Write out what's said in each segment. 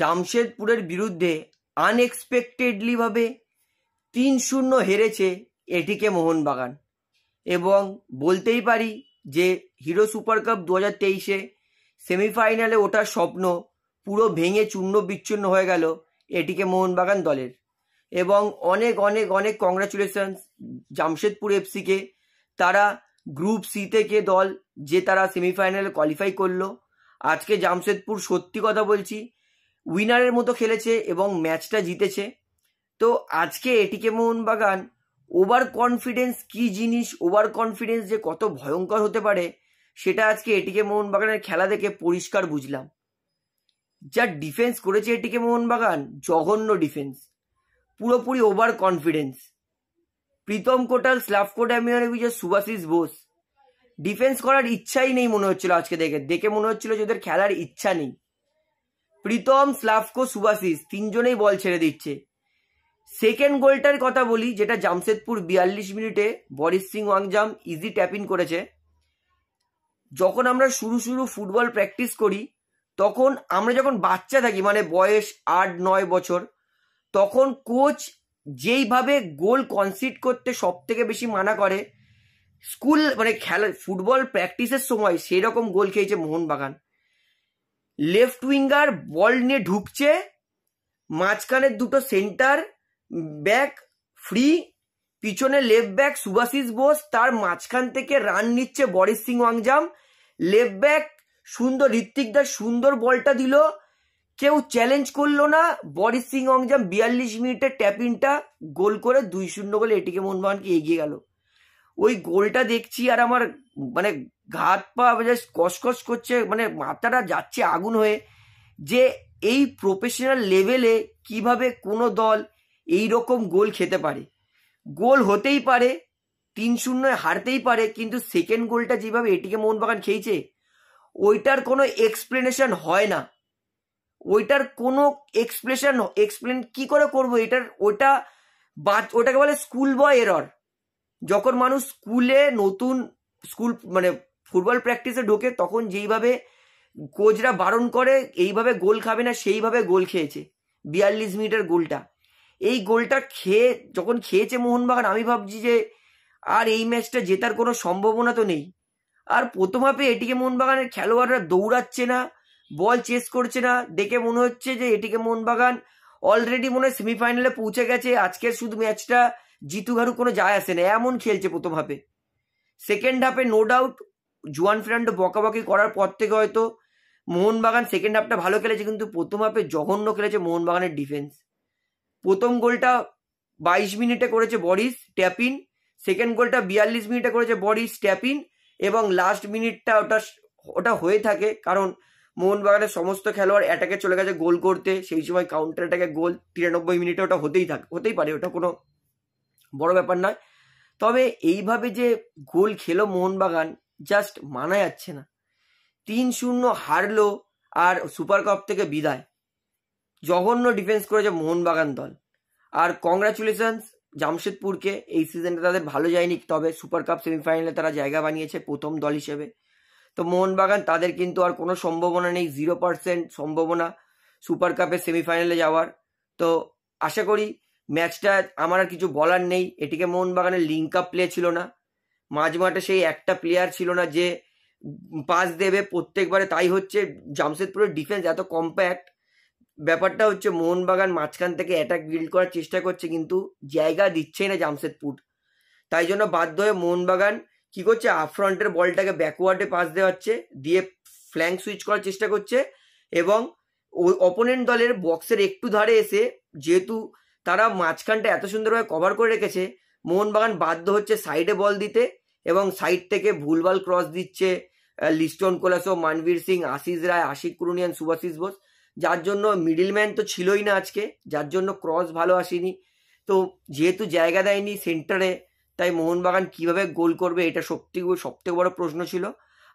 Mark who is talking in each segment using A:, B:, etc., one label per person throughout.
A: জামশেদপুরের বিরুদ্ধে আনএক্সপেক্টেডলিভাবে তিন শূন্য হেরেছে এটিকে মোহনবাগান এবং বলতেই পারি যে হিরো সুপার কাপ দু হাজার তেইশে সেমিফাইনালে ওঠার স্বপ্ন পুরো ভেঙে চূর্ণ বিচ্ছিন্ন হয়ে গেল এটিকে মোহনবাগান দলের এবং অনেক অনেক অনেক কংগ্রাচুলেশনস জামশেদপুর এফসিকে তারা গ্রুপ সি থেকে দল যে তারা সেমিফাইনালে কোয়ালিফাই করলো আজকে জামশেদপুর সত্যি কথা বলছি উইনারের মতো খেলেছে এবং ম্যাচটা জিতেছে তো আজকে এটিকে মোহনবাগান ওভার কনফিডেন্স কি জিনিস ওভার কনফিডেন্স যে কত ভয়ঙ্কর হতে পারে সেটা আজকে এটিকে মোহনবাগানের খেলা দেখে পরিষ্কার বুঝলাম যা ডিফেন্স করেছে এটিকে মোহনবাগান জঘন্য ডিফেন্স পুরোপুরি overconfidence Pritam Kotal Slavko ড্যামিয়ানোভিচের সুভাষিস বোস ডিফেন্স করার ইচ্ছাই নেই মনে হচ্ছিল আজকে দেখে দেখে মনে হচ্ছিল যে ওদের খেলার ইচ্ছা নেই প্রীতম স্লাভকো সুভাশিস তিনজনেই বল ছেড়ে দিচ্ছে সেকেন্ড গোলটার কথা বলি যেটা জামশেদপুর বিয়াল্লিশ মিনিটে বরিস সিং ওয়াংজাম ইজি ট্যাপিং করেছে যখন আমরা শুরু শুরু ফুটবল প্র্যাকটিস করি তখন আমরা যখন বাচ্চা থাকি মানে বয়স আট নয় বছর তখন কোচ যেইভাবে গোল কনসিড করতে সব থেকে বেশি মানা করে স্কুল মানে খেলা ফুটবল প্র্যাকটিসের সময় সেই রকম গোল খেয়েছে মোহনবাগান লেফট উইঙ্গার বল নিয়ে ঢুকছে মাঝখানের দুটো সেন্টার ব্যাক ফ্রি পিছনে লেফট ব্যাক সুভাশিস বোস তার মাঝখান থেকে রান নিচ্ছে বরিস সিং ওয়াংজাম লেফট ব্যাক সুন্দর ঋত্বিক দাস সুন্দর বলটা দিল কেউ চ্যালেঞ্জ করলো না বরিস সিং ওয়াংজাম বিয়াল্লিশ মিনিটে ট্যাপিনটা গোল করে দুই শূন্য গোলে এটিকে মোহনবাগানকে এগিয়ে গেল ওই গোলটা দেখছি আর আমার মানে ঘাত পা জাস্ট কসকস করছে মানে মাথাটা যাচ্ছে আগুন হয়ে যে এই প্রফেশনাল লেভেলে কিভাবে কোনো দল এই রকম গোল খেতে পারে গোল হতেই পারে তিন শূন্য হারতেই পারে কিন্তু সেকেন্ড গোলটা যেভাবে এটিকে মোহনবাগান খেয়েছে ওইটার কোনো এক্সপ্লেনেশন হয় না ওইটার কোনো এক্সপ্লেশন এক্সপ্লেন কি করে করব এটার ওটা বা ওটাকে বলে স্কুল বয় এরর যখন মানুষ স্কুলে নতুন স্কুল মানে ফুটবল প্র্যাকটিসে ঢোকে তখন যেইভাবে কোচরা বারণ করে এইভাবে গোল খাবে না সেইভাবে গোল খেয়েছে বিয়াল্লিশ মিনিটের গোলটা এই গোলটা খেয়ে যখন খেয়েছে মোহনবাগান আমি ভাবছি যে আর এই ম্যাচটা জেতার কোনো সম্ভাবনা তো নেই আর প্রথম হাফে এটিকে মোহনবাগানের খেলোয়াড়রা দৌড়াচ্ছে না বল চেস করছে না দেখে মনে হচ্ছে যে এটিকে মোহনবাগান অলরেডি মনে হয় সেমিফাইনালে পৌঁছে গেছে আজকের শুধু ম্যাচটা জিতু ঘাড়ু কোনো যায় আসে না এমন খেলছে প্রথম হাফে সেকেন্ড হাফে নো ডাউট জুয়ান ফিরান্ডো বকাবকি করার পর থেকে হয়তো মোহনবাগান সেকেন্ড হাফটা ভালো খেলেছে কিন্তু প্রথম হাফে জঘন্য খেলেছে মোহনবাগানের ডিফেন্স প্রথম গোলটা বাইশ মিনিটে করেছে বরিস ট্যাপিন সেকেন্ড গোলটা বিয়াল্লিশ মিনিটে করেছে বরিস ট্যাপিন এবং লাস্ট মিনিটটা ওটা ওটা হয়ে থাকে কারণ মোহনবাগানের সমস্ত খেলোয়াড় অ্যাটাকে চলে গেছে গোল করতে সেই সময় কাউন্টার অ্যাটাকে গোল তিরানব্বই মিনিটে ওটা হতেই থাকে হতেই পারে ওটা কোনো বড় ব্যাপার নয় তবে এইভাবে যে গোল খেলো মোহনবাগান জাস্ট মানা যাচ্ছে না তিন শূন্য হারলো আর সুপার কাপ থেকে বিদায় জঘন্য ডিফেন্স করেছে মোহনবাগান দল আর কংগ্রাচুলেশন জামশেদপুরকে এই সিজনটা তাদের ভালো যায়নি তবে সুপার কাপ সেমিফাইনালে তারা জায়গা বানিয়েছে প্রথম দল হিসেবে তো মোহনবাগান তাদের কিন্তু আর কোনো সম্ভাবনা নেই জিরো পার্সেন্ট সম্ভাবনা সুপার কাপের সেমিফাইনালে যাওয়ার তো আশা করি ম্যাচটা আমার আর কিছু বলার নেই এটিকে মোহনবাগানের লিঙ্ক আপ প্লে ছিল না মাঝমাঠে সেই একটা প্লেয়ার ছিল না যে পাস দেবে প্রত্যেকবারে তাই হচ্ছে জামশেদপুরের ডিফেন্স এত কম্প্যাক্ট ব্যাপারটা হচ্ছে মোহনবাগান মাঝখান থেকে অ্যাটাক বিল্ড করার চেষ্টা করছে কিন্তু জায়গা দিচ্ছেই না জামশেদপুর তাই জন্য বাধ্য হয়ে মোহনবাগান কি করছে আফ্রন্টের বলটাকে ব্যাকওয়ার্ডে পাস দেওয়াচ্ছে দিয়ে ফ্ল্যাঙ্ক সুইচ করার চেষ্টা করছে এবং ওই অপোনেন্ট দলের বক্সের একটু ধারে এসে যেহেতু তারা মাঝখানটা এত সুন্দরভাবে কভার করে রেখেছে মোহনবাগান বাধ্য হচ্ছে সাইডে বল দিতে এবং সাইড থেকে ভুলভাল ক্রস দিচ্ছে লিস্টন কোলাসো মানবীর সিং আশিস রায় আশিক কুরুনিয়ান সুভাশিস বোস যার জন্য মিডিলম্যান তো ছিলই না আজকে যার জন্য ক্রস ভালো আসেনি তো যেহেতু জায়গা দেয়নি সেন্টারে তাই মোহনবাগান কিভাবে গোল করবে এটা সত্যি সবথেকে বড় প্রশ্ন ছিল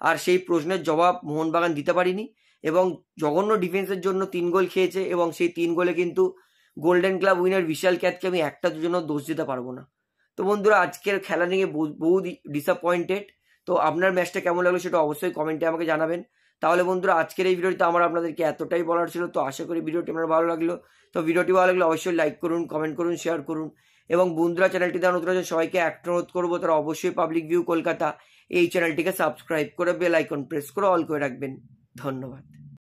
A: আর সেই প্রশ্নের জবাব মোহনবাগান দিতে পারিনি এবং জঘন্য ডিফেন্সের জন্য তিন গোল খেয়েছে এবং সেই তিন গোলে কিন্তু গোল্ডেন ক্লাব উইনার বিশাল ক্যাথকে আমি একটা দুজনও দোষ দিতে পারবো না তো বন্ধুরা আজকের খেলা নিয়ে বহু ডিসঅ্যাপয়েন্টেড তো আপনার ম্যাচটা কেমন লাগলো সেটা অবশ্যই কমেন্টে আমাকে জানাবেন তাহলে বন্ধুরা আজকের এই ভিডিওটিতে আমার আপনাদেরকে এতটাই বলার ছিল তো আশা করি ভিডিওটি আমার ভালো লাগলো তো ভিডিওটি ভালো লাগলে অবশ্যই লাইক করুন কমেন্ট করুন শেয়ার করুন এবং বন্ধুরা চ্যানেলটি দেওয়া নতুন সবাইকে একটা অনুরোধ করবো তারা অবশ্যই পাবলিক ভিউ কলকাতা এই চ্যানেলটিকে সাবস্ক্রাইব করে বেল আইকন প্রেস করে অল করে রাখবেন ধন্যবাদ